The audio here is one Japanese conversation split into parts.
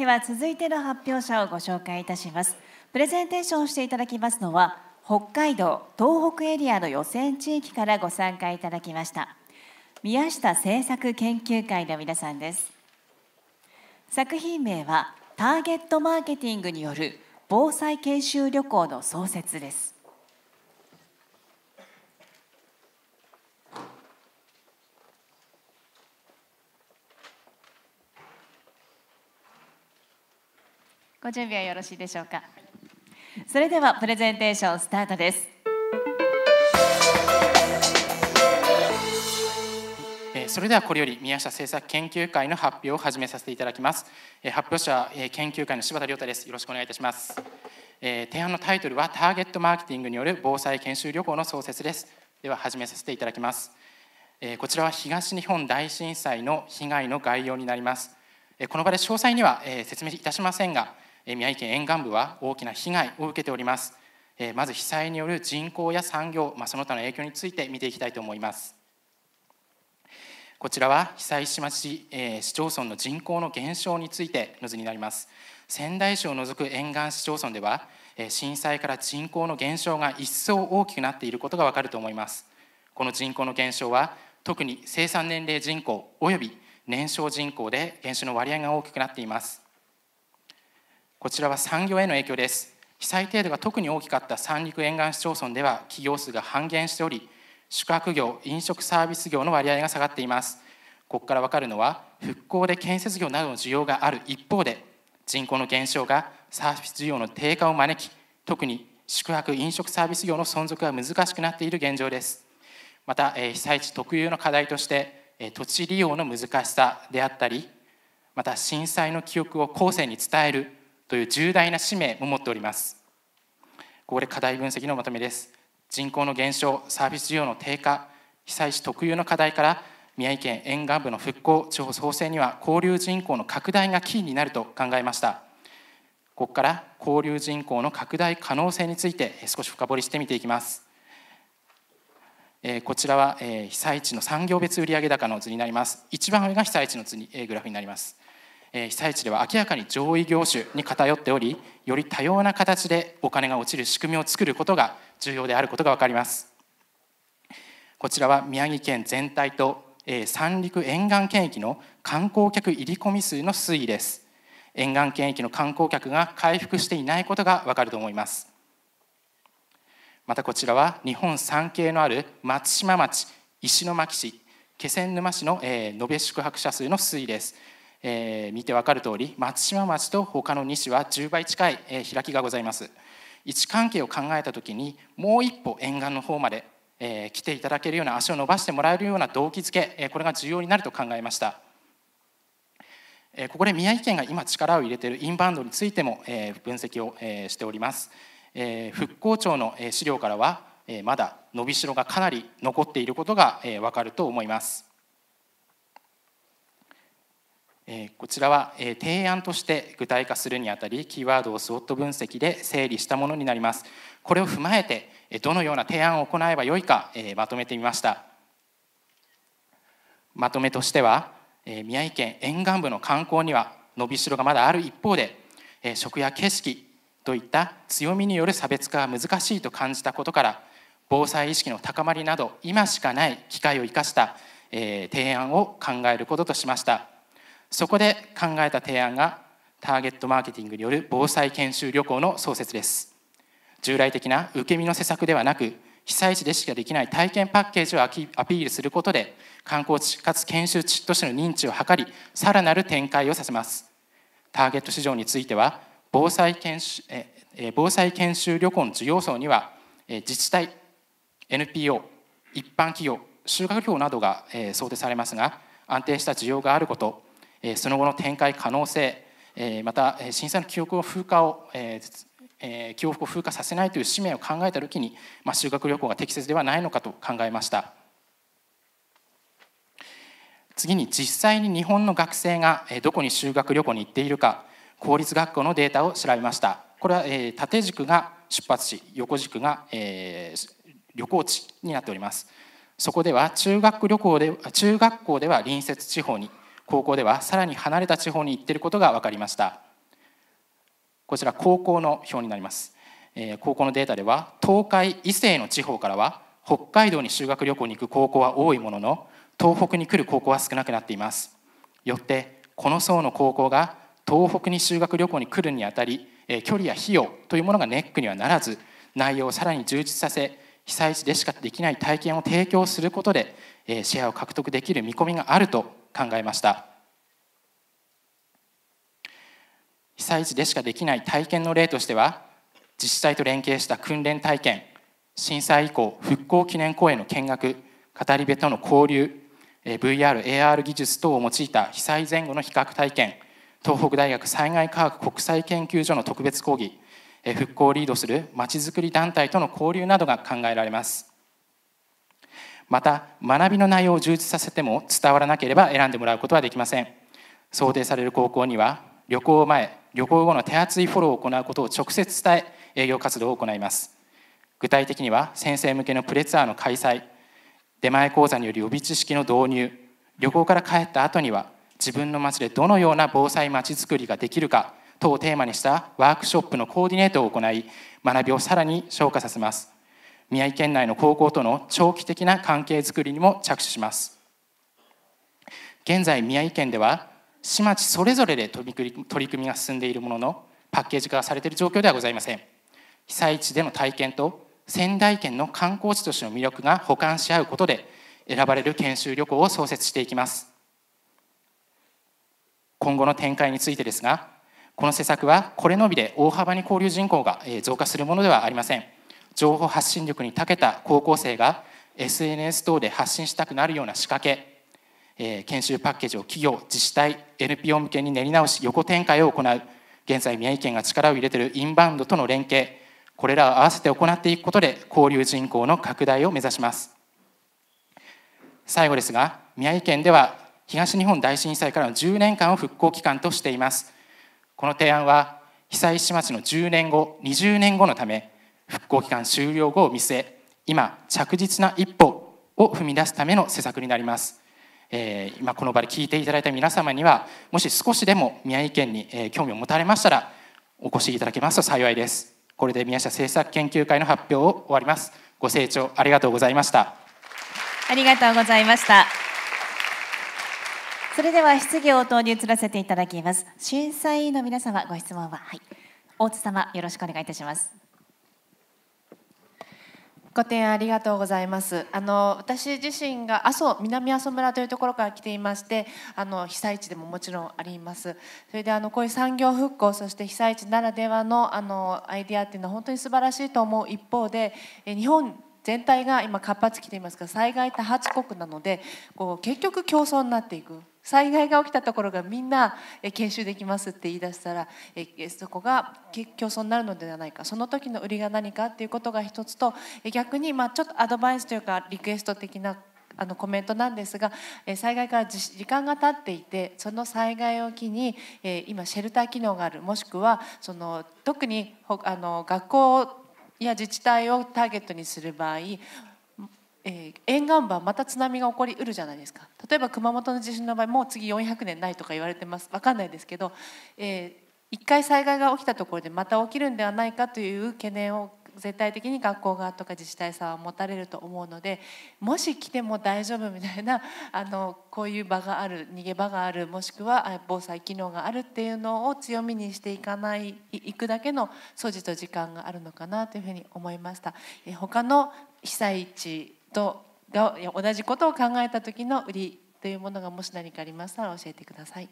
では続いての発表者をご紹介いたしますプレゼンテーションをしていただきますのは北海道東北エリアの予選地域からご参加いただきました宮下政策研究会の皆さんです作品名はターゲットマーケティングによる防災研修旅行の創設ですご準備はよろしいでしょうかそれではプレゼンテーションスタートですそれではこれより宮下政策研究会の発表を始めさせていただきます発表者は研究会の柴田亮太ですよろしくお願いいたします提案のタイトルはターゲットマーケティングによる防災研修旅行の創設ですでは始めさせていただきますこちらは東日本大震災の被害の概要になりますこの場で詳細には説明いたしませんが宮城県沿岸部は大きな被害を受けておりますまず被災による人口や産業、まあ、その他の影響について見ていきたいと思いますこちらは被災しまし、え市町村の人口の減少についての図になります仙台市を除く沿岸市町村では、え震災から人口の減少が一層大きくなっていることがわかると思いますこの人口の減少は特に生産年齢人口および年少人口で減少の割合が大きくなっていますこちらは産業への影響です被災程度が特に大きかった三陸沿岸市町村では企業数が半減しており宿泊業飲食サービス業の割合が下がっていますここから分かるのは復興で建設業などの需要がある一方で人口の減少がサービス需要の低下を招き特に宿泊飲食サービス業の存続が難しくなっている現状ですまた、えー、被災地特有の課題として、えー、土地利用の難しさであったりまた震災の記憶を後世に伝えるという重大な使命も持っておりますここで課題分析のまとめです人口の減少サービス需要の低下被災地特有の課題から宮城県沿岸部の復興地方創生には交流人口の拡大がキーになると考えましたここから交流人口の拡大可能性について少し深掘りしてみていきますこちらは被災地の産業別売上高の図になります一番上が被災地の図にグラフになります被災地では明らかに上位業種に偏っておりより多様な形でお金が落ちる仕組みを作ることが重要であることが分かりますこちらは宮城県全体と三陸沿岸圏域の観光客入り込み数の推移です沿岸圏域の観光客が回復していないことが分かると思いますまたこちらは日本三景のある松島町石巻市気仙沼市の、え延べ宿泊者数の推移ですえー、見て分かるとおり松島町と他の2市は10倍近い、えー、開きがございます位置関係を考えた時にもう一歩沿岸の方まで、えー、来ていただけるような足を伸ばしてもらえるような動機づけ、えー、これが重要になると考えました、えー、ここで宮城県が今力を入れているインバウンドについても、えー、分析を、えー、しております、えー、復興庁の資料からはまだ伸びしろがかなり残っていることが分かると思いますこちらは提案として具体化するにあたりキーワードをスウォット分析で整理したものになりますこれを踏まえてどのような提案を行えばよいかまとめてみましたまとめとしては宮城県沿岸部の観光には伸びしろがまだある一方で食や景色といった強みによる差別化は難しいと感じたことから防災意識の高まりなど今しかない機会を生かした提案を考えることとしましたそこで考えた提案がターゲットマーケティングによる防災研修旅行の創設です従来的な受け身の施策ではなく被災地でしかできない体験パッケージをアピールすることで観光地かつ研修地としての認知を図りさらなる展開をさせますターゲット市場については防災研修え防災研修旅行の需要層には自治体 NPO 一般企業修学業などが想定されますが安定した需要があることその後の展開可能性また震災の記憶を風化を記憶を風化させないという使命を考えた時に、まあ、修学旅行が適切ではないのかと考えました次に実際に日本の学生がどこに修学旅行に行っているか公立学校のデータを調べましたこれは縦軸が出発地横軸が旅行地になっておりますそこでは中学旅行で中学校では隣接地方に高校ではさらに離れた地方に行っていることが分かりましたこちら高校の表になります、えー、高校のデータでは東海以西の地方からは北海道に修学旅行に行く高校は多いものの東北に来る高校は少なくなっていますよってこの層の高校が東北に修学旅行に来るにあたり、えー、距離や費用というものがネックにはならず内容をさらに充実させ被災地でしかできない体験を提供することで、えー、シェアを獲得できる見込みがあると考えました被災地でしかできない体験の例としては自治体と連携した訓練体験震災以降復興記念公園の見学語り部との交流 VR、AR 技術等を用いた被災前後の比較体験東北大学災害科学国際研究所の特別講義復興をリードするまちづくり団体との交流などが考えられますまた学びの内容を充実させても伝わらなければ選んでもらうことはできません想定される高校には旅行前旅行後の手厚いフォローを行うことを直接伝え営業活動を行います具体的には先生向けのプレツアーの開催出前講座による予備知識の導入旅行から帰った後には自分の町でどのような防災まちづくりができるか等をテーマにしたワークショップのコーディネートを行い学びをさらに昇華させます宮城県内の高校との長期的な関係づくりにも着手します現在宮城県では市町それぞれで取り組みが進んでいるもののパッケージ化されている状況ではございません被災地での体験と仙台県の観光地としての魅力が補完し合うことで選ばれる研修旅行を創設していきます今後の展開についてですがこの施策はこれのみで大幅に交流人口が増加するものではありません情報発信力に長けた高校生が SNS 等で発信したくなるような仕掛け、えー、研修パッケージを企業自治体 NPO 向けに練り直し横展開を行う現在宮城県が力を入れているインバウンドとの連携これらを合わせて行っていくことで交流人口の拡大を目指します最後ですが宮城県では東日本大震災からの10年間を復興期間としていますこの提案は被災市町の10年後20年後のため復興期間終了後を見据え今着実な一歩を踏み出すための施策になります、えー、今この場で聞いていただいた皆様にはもし少しでも宮城県に、えー、興味を持たれましたらお越しいただけますと幸いですこれで宮下政策研究会の発表を終わりますご清聴ありがとうございましたありがとうございましたそれでは質疑応答に移らせていただきます審査委員の皆様ご質問は、はい、大津様よろしくお願いいたしますご提案ありがとうございます。あの私自身が阿蘇南阿蘇村というところから来ていまして、あの被災地でももちろんあります。それであのこういう産業復興そして被災地ならではのあのアイディアっていうのは本当に素晴らしいと思う一方で、え日本全体が今活発期といいますか災害多発国なのでこう結局競争になっていく災害が起きたところがみんな研修できますって言い出したらそこが競争になるのではないかその時の売りが何かっていうことが一つと逆にまあちょっとアドバイスというかリクエスト的なあのコメントなんですが災害から時間が経っていてその災害を機に今シェルター機能があるもしくはその特にあの学校や自治体をターゲットにする場合えー、沿岸部はまた津波が起こりうるじゃないですか例えば熊本の地震の場合もう次400年ないとか言われてます分かんないですけど、えー、一回災害が起きたところでまた起きるんではないかという懸念を絶対的に学校側とか自治体さんは持たれると思うのでもし来ても大丈夫みたいな あのこういう場がある逃げ場があるもしくは防災機能があるっていうのを強みにしていかないいくだけの素地と時間があるのかなというふうに思いました。え他の被災地とが同じことを考えた時の売りというものがもし何かありましたら教えてください。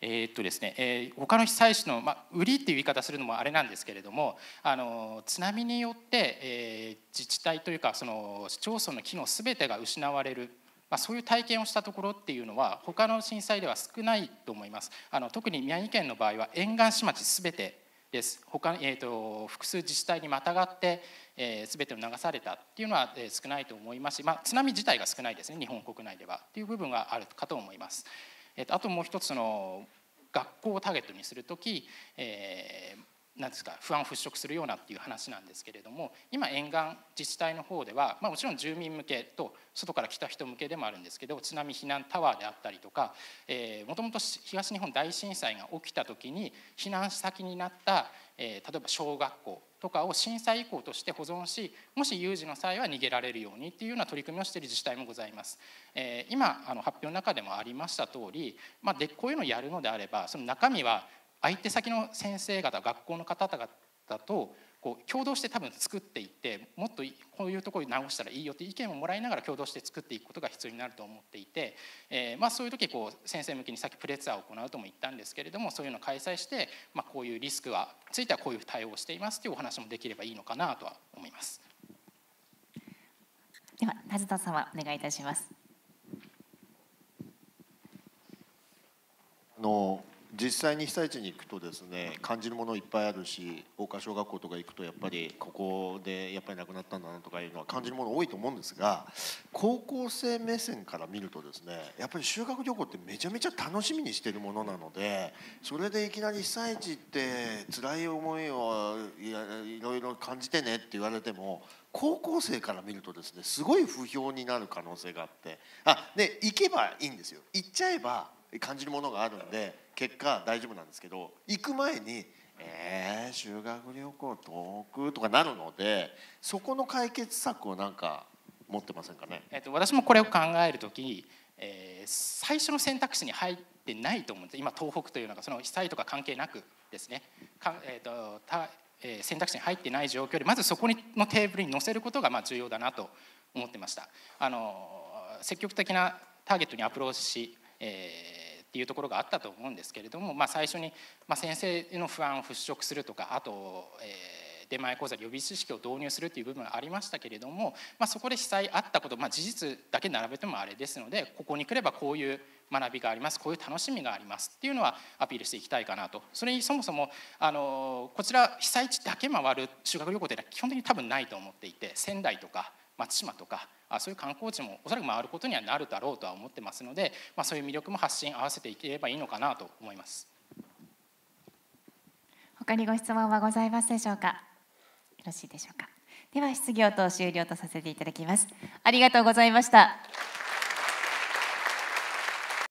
えー、っとですね、えー、他の被災地の、まあ、売りっていう言い方するのもあれなんですけれどもあの津波によって、えー、自治体というかその市町村の機能全てが失われるまあ、そういう体験をしたところっていうのは他の震災では少ないと思いますあの特に宮城県の場合は沿岸市町全てです他に、えーと、複数自治体にまたがって、えー、全てを流されたっていうのは、えー、少ないと思いますし、まあ、津波自体が少ないですね日本国内ではっていう部分があるかと思います。えーと、あともう一つその学校をターゲットにする時、えーなんですか不安を払拭するようなっていう話なんですけれども今沿岸自治体の方では、まあ、もちろん住民向けと外から来た人向けでもあるんですけど津波避難タワーであったりとかもともと東日本大震災が起きた時に避難先になった、えー、例えば小学校とかを震災遺構として保存しもし有事の際は逃げられるようにっていうような取り組みをしている自治体もございます。えー、今あの発表の中でもありました通り、まあ、でこういうのをやるのであればその中身は相手先の先生方学校の方々とこう共同して多分作っていってもっとこういうところに直したらいいよって意見をもらいながら共同して作っていくことが必要になると思っていて、えー、まあ、そういう時こう先生向けにさっきプレツアーを行うとも言ったんですけれどもそういうのを開催して、まあ、こういうリスクはついてはこういう対応をしていますというお話もできればいいのかなとは思います。では田田様お願いいたします。あの実際に被災地に行くとですね感じるものいっぱいあるし大川小学校とか行くとやっぱりここでやっぱり亡くなったんだなとかいうのは感じるもの多いと思うんですが高校生目線から見るとですねやっぱり修学旅行ってめちゃめちゃ楽しみにしてるものなのでそれでいきなり被災地って辛い思いをいろいろ感じてねって言われても高校生から見るとですねすごい不評になる可能性があってあで行けばいいんですよ行っちゃえば感じるものがあるんで結果大丈夫なんですけど行く前に「えー、修学旅行遠く」とかなるのでそこの解決策をなんか持ってませんかね、えっと私もこれを考える時、えー、最初の選択肢に入ってないと思うんです今東北というのがその被災とか関係なくですねか、えーとたえー、選択肢に入ってない状況でまずそこにのテーブルに載せることがまあ重要だなと思ってました。あの積極的なターゲットにアプローチし、えーっていうところがあったと思うんですけれども、まあ、最初に、ま先生の不安を払拭するとかあと、え出前講座予備知識を導入するという部分がありましたけれども、まあ、そこで被災あったこと、まあ、事実だけ並べてもあれですのでここに来ればこういう学びがありますこういう楽しみがありますっていうのはアピールしていきたいかなとそれにそもそもあのこちら被災地だけ回る修学旅行というのは基本的に多分ないと思っていて仙台とか。松島とかあそういう観光地もおそらく回ることにはなるだろうとは思ってますので、まあ、そういう魅力も発信合わせていければいいのかなと思います他にご質問はございますでしょうかよろしいでしょうかでは質疑応答終了とさせていただきますありがとうございました